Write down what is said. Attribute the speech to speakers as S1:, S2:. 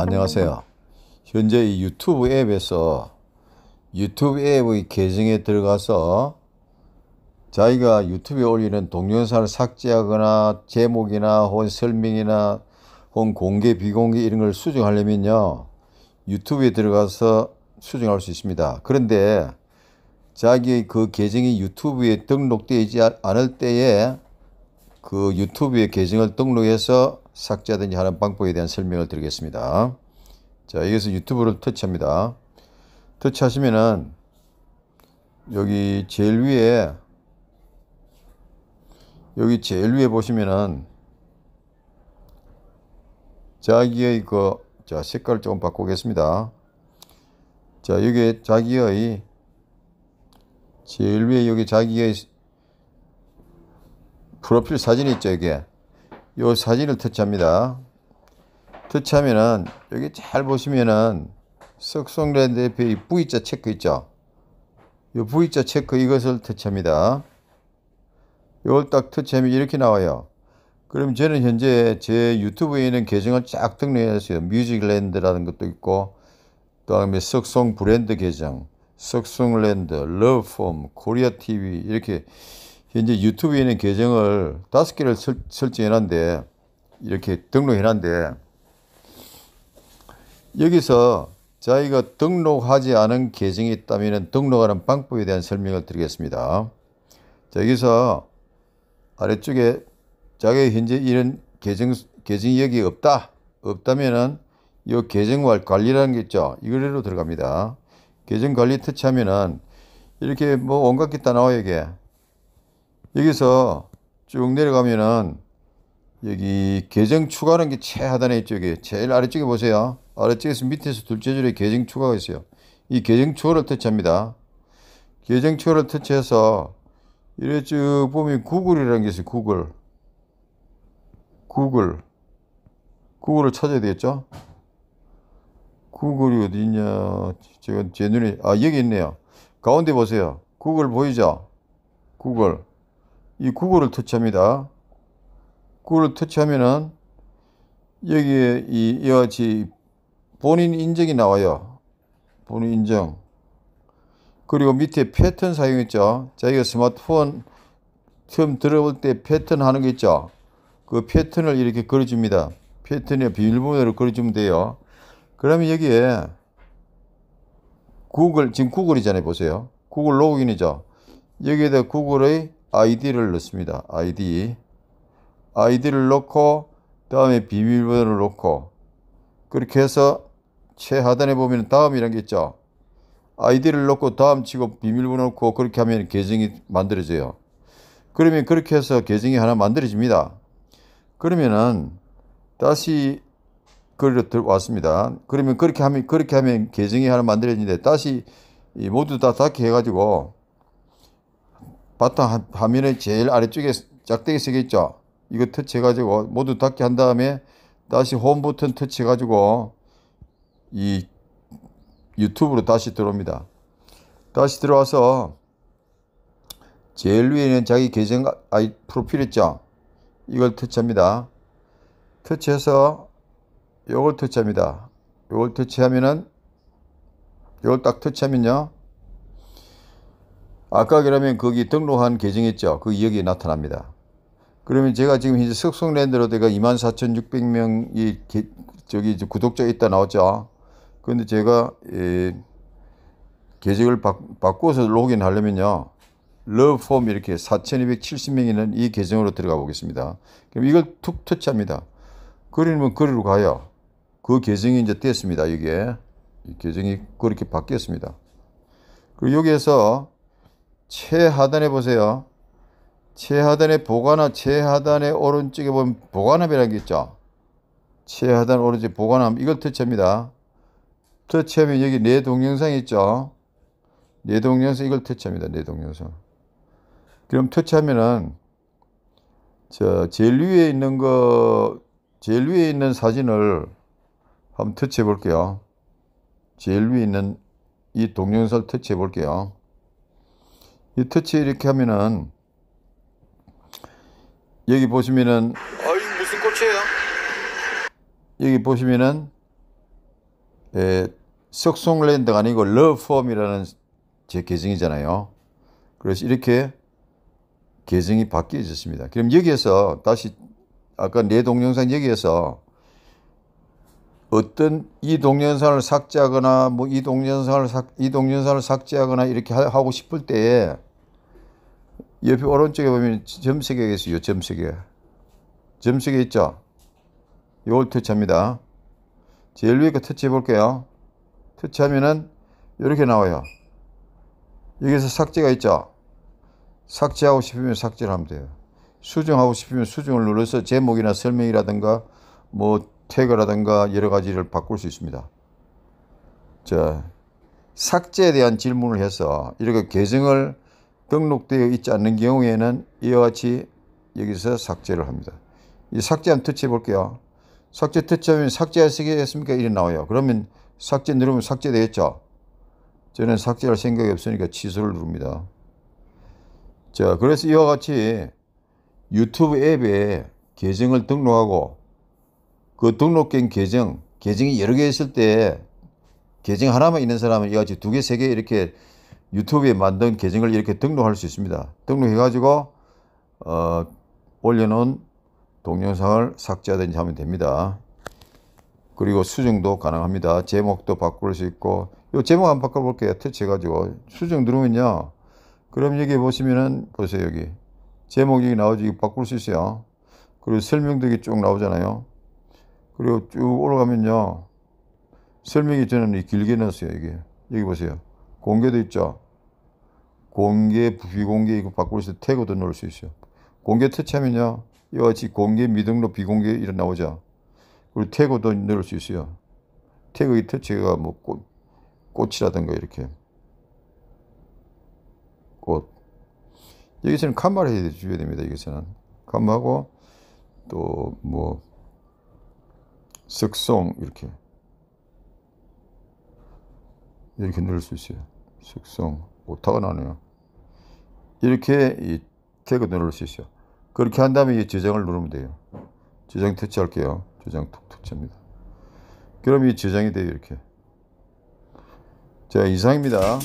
S1: 안녕하세요. 현재 유튜브 앱에서 유튜브 앱의 계정에 들어가서 자기가 유튜브에 올리는 동영상을 삭제하거나 제목이나 혹은 설명이나 혹은 공개 비공개 이런 걸 수정하려면요 유튜브에 들어가서 수정할 수 있습니다. 그런데 자기의 그 계정이 유튜브에 등록되지 않을 때에 그 유튜브의 계정을 등록해서 삭제하든지 하는 방법에 대한 설명을 드리겠습니다. 자, 여기서 유튜브를 터치합니다. 터치하시면은 여기 제일 위에 여기 제일 위에 보시면은 자기의 그, 자, 색깔을 조금 바꾸겠습니다. 자, 여기 자기의 제일 위에 여기 자기의 프로필 사진이 있죠, 이게. 요 사진을 터치합니다. 터치하면은 여기 잘 보시면은 석송랜드 옆에 V자 체크 있죠? 이 V자 체크 이것을 터치합니다. 이걸 딱 터치하면 이렇게 나와요. 그럼 저는 현재 제 유튜브에 있는 계정을 쫙 등록했어요. 뮤직랜드라는 것도 있고 그 다음에 석송 브랜드 계정, 석송랜드, 러브폼, 코리아TV 이렇게 현재 유튜브에 있는 계정을 다섯 개를 설정해놨는데 이렇게 등록해놨는데 여기서 자기가 등록하지 않은 계정이 있다면 등록하는 방법에 대한 설명을 드리겠습니다. 자, 여기서 아래쪽에 자기 현재 이런 계정, 계정이 여기 없다. 없다면은 이 계정 관리라는 게 있죠. 이걸로 들어갑니다. 계정 관리 터치하면은 이렇게 뭐 온갖 게 다 나와요, 이게. 여기서 쭉 내려가면은 여기 계정 추가하는 게 최하단에 있쪽에 제일 아래쪽에 보세요. 아래쪽에서 밑에서 둘째 줄에 계정 추가가 있어요. 이 계정 추가를 터치합니다. 계정 추가를 터치해서 이래 쭉 보면 구글이라는 게 있어요. 구글. 구글. 구글을 찾아야 되겠죠? 구글이 어디 있냐. 제가 제 눈에, 아, 여기 있네요. 가운데 보세요. 구글 보이죠? 구글. 이 구글을 터치합니다. 구글을 터치하면은 여기에 이 이와 같이 본인 인증이 나와요. 본인 인증. 그리고 밑에 패턴 사용 있죠. 자기가 스마트폰 처음 들어올 때 패턴 하는 게 있죠. 그 패턴을 이렇게 그려줍니다. 패턴에 비밀번호를 그려주면 돼요. 그러면 여기에 구글, 지금 구글이잖아요. 보세요. 구글 로그인이죠. 여기에다 구글의 id를 넣습니다. id. id를 넣고 다음에 비밀번호를 넣고 그렇게 해서 최하단에 보면 다음이란 게 있죠. i d 를 넣고 다음 치고 비밀번호 넣고 그렇게 하면 계정이 만들어져요. 그러면 그렇게 해서 계정이 하나 만들어집니다. 그러면은 다시 글을 들어왔습니다. 그러면 그렇게 하면 그렇게 하면 계정이 하나 만들어지는데 다시 모두 다 닫게 해가지고 바탕 화면의 제일 아래쪽에 짝대기 쓰겠죠 이거 터치해가지고 모두 닫게 한 다음에 다시 홈 버튼 터치해가지고 이 유튜브로 다시 들어옵니다. 다시 들어와서 제일 위에는 자기 계정 아, 아이 프로필 있죠. 이걸 터치합니다. 터치해서 요걸 터치합니다. 요걸 터치하면은 요걸 딱 터치하면요. 아까그러면 거기 등록한 계정 있죠. 그 여기에 나타납니다. 그러면 제가 지금 현재 석성랜드로내가 24,600명이 저기 구독자 있다 나왔죠. 그런데 제가 예, 계정을 바, 바꿔서 로그인하려면요. 러브폼 이렇게 4,270명이 는이 계정으로 들어가 보겠습니다. 그럼 이걸 툭 터치합니다. 그러면 그리로 가요. 그 계정이 이제 뗐습니다. 이게 이 계정이 그렇게 바뀌었습니다. 그리고 여기에서 최하단에 보세요. 최하단에 보관함, 최하단의 오른쪽에 보면 보관함이라는 게 있죠. 최하단 오른쪽 보관함, 이걸 터치합니다. 터치하면 여기 내 동영상 있죠. 내 동영상 이걸 터치합니다. 내 동영상. 그럼 터치하면은 저 제일 위에 있는 거 제일 위에 있는 사진을 한번 터치해 볼게요. 제일 위에 있는 이 동영상을 터치해 볼게요. 이 터치 이렇게 하면은 여기 보시면은 아이 무슨 꽃이에요? 여기 보시면은 에, 예, 석송랜드가 아니고 러폼이라는 제 계정이잖아요. 그래서 이렇게 계정이 바뀌어졌습니다. 그럼 여기에서 다시 아까 내 동영상 여기에서 어떤 이 동영상을 삭제하거나 뭐 이 동영상을 삭, 이 동영상을 삭제하거나 이렇게 하고 싶을 때에 옆에 오른쪽에 보면 점세계가 있어요. 점세계. 점세계 있죠? 요걸 터치합니다. 제일 위에 거 터치해 볼게요. 터치하면은 이렇게 나와요. 여기서 삭제가 있죠? 삭제하고 싶으면 삭제를 하면 돼요. 수정하고 싶으면 수정을 눌러서 제목이나 설명이라든가 뭐 태그라든가 여러 가지를 바꿀 수 있습니다. 자, 삭제에 대한 질문을 해서 이렇게 계정을 등록되어 있지 않는 경우에는 이와 같이 여기서 삭제를 합니다. 이 삭제 한번 터치해 볼게요. 삭제 터치하면 삭제할 생각이었습니까? 이리 나와요. 그러면 삭제 누르면 삭제되겠죠? 저는 삭제할 생각이 없으니까 취소를 누릅니다. 자, 그래서 이와 같이 유튜브 앱에 계정을 등록하고 그 등록된 계정, 계정이 여러 개 있을 때 계정 하나만 있는 사람은 이와 같이 두 개, 세 개 이렇게 유튜브에 만든 계정을 이렇게 등록할 수 있습니다. 등록해 가지고 어, 올려놓은 동영상을 삭제하든지 하면 됩니다. 그리고 수정도 가능합니다. 제목도 바꿀 수 있고 요 제목 한번 바꿔볼게요. 터치 해가지고 수정 누르면요. 그럼 여기 보시면은 보세요 여기 제목 여기 나오지 바꿀 수 있어요. 그리고 설명도 여기 쭉 나오잖아요. 그리고 쭉 올라가면요. 설명이 저는 길게 넣었어요. 여기. 여기 보세요. 공개도 있죠. 공개, 비공개 이거 바꿀 수 태그도 넣을 수 있어요. 공개 퇴치하면요 이와 같이 공개, 미등록, 비공개 이런 나오죠. 그리고 태그도 넣을 수 있어요. 태그의 터치가 뭐 꽃, 꽃이라든가 이렇게. 꽃. 여기서는 칸마를 해줘야 됩니다. 여기서는. 칸마하고 또 뭐 석송 이렇게. 이렇게 넣을 수 있어요. 식성 오타가 나네요. 이렇게 이 태그 누를 수 있어요. 그렇게 한 다음에 이 저장을 누르면 돼요. 저장 터치할게요. 저장 터치합니다. 그럼 이 저장이 돼요. 이렇게. 자 이상입니다.